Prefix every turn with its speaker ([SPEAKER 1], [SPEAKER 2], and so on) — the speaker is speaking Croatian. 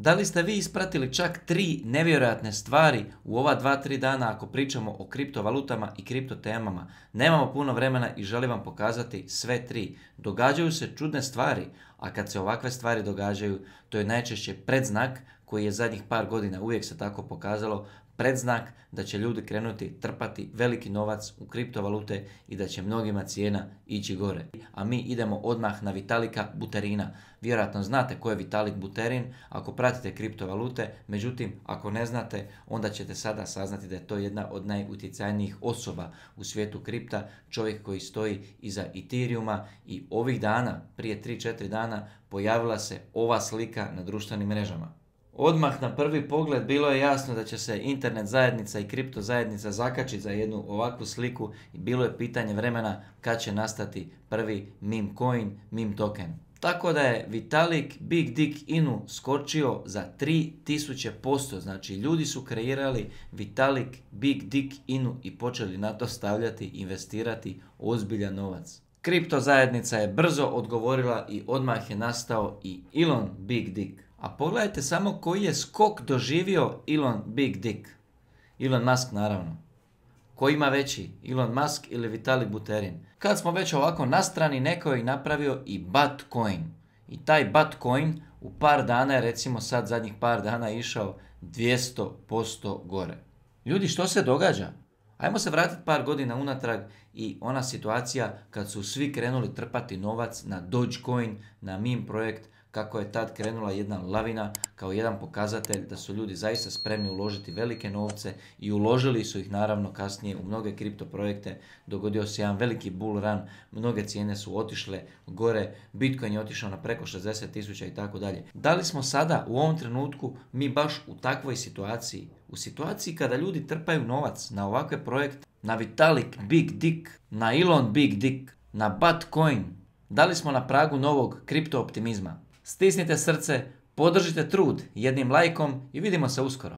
[SPEAKER 1] Da li ste vi ispratili čak tri nevjerojatne stvari u ova dva, tri dana ako pričamo o kriptovalutama i kriptotemama? Nemamo puno vremena i želim vam pokazati sve tri. Događaju se čudne stvari, a kad se ovakve stvari događaju, to je najčešće predznak koji je zadnjih par godina uvijek se tako pokazalo predznak da će ljudi krenuti trpati veliki novac u kriptovalute i da će mnogima cijena ići gore. A mi idemo odmah na Vitalika Buterina. Vjerojatno znate ko je Vitalik Buterin ako pratite kriptovalute, međutim ako ne znate onda ćete sada saznati da je to jedna od najutjecajnijih osoba u svijetu kripta, čovjek koji stoji iza Ethereuma i ovih dana, prije 3-4 dana, pojavila se ova slika na društvenim mrežama. Odmah na prvi pogled bilo je jasno da će se internet zajednica i kripto zajednica zakačiti za jednu ovakvu sliku i bilo je pitanje vremena kad će nastati prvi meme coin, meme token. Tako da je Vitalik Big Dick Inu skočio za 3000%, znači ljudi su kreirali Vitalik Big Dick Inu i počeli na to stavljati, investirati ozbiljan novac. Kripto zajednica je brzo odgovorila i odmah je nastao i Elon Big Dick. A pogledajte samo koji je skok doživio Elon Big Dick. Elon Musk naravno. Ko ima veći, Elon Musk ili Vitalik Buterin? Kad smo već ovako nastrani, neko je napravio i Batcoin. I taj Batcoin u par dana je recimo sad zadnjih par dana išao 200% gore. Ljudi, što se događa? Ajmo se vratiti par godina unatrag i ona situacija kad su svi krenuli trpati novac na Dogecoin, na meme projekt, kako je tad krenula jedna lavina kao jedan pokazatelj da su ljudi zaista spremni uložiti velike novce i uložili su ih naravno kasnije u mnoge kripto projekte. Dogodio se jedan veliki bull run, mnoge cijene su otišle gore, Bitcoin je otišao na preko 60 tisuća i tako dalje. Da li smo sada u ovom trenutku mi baš u takvoj situaciji? U situaciji kada ljudi trpaju novac na ovakve projekte, na Vitalik Big Dick, na Elon Big Dick, na Batcoin, da li smo na pragu novog kripto optimizma? Stisnite srce, podržite trud jednim lajkom i vidimo se uskoro.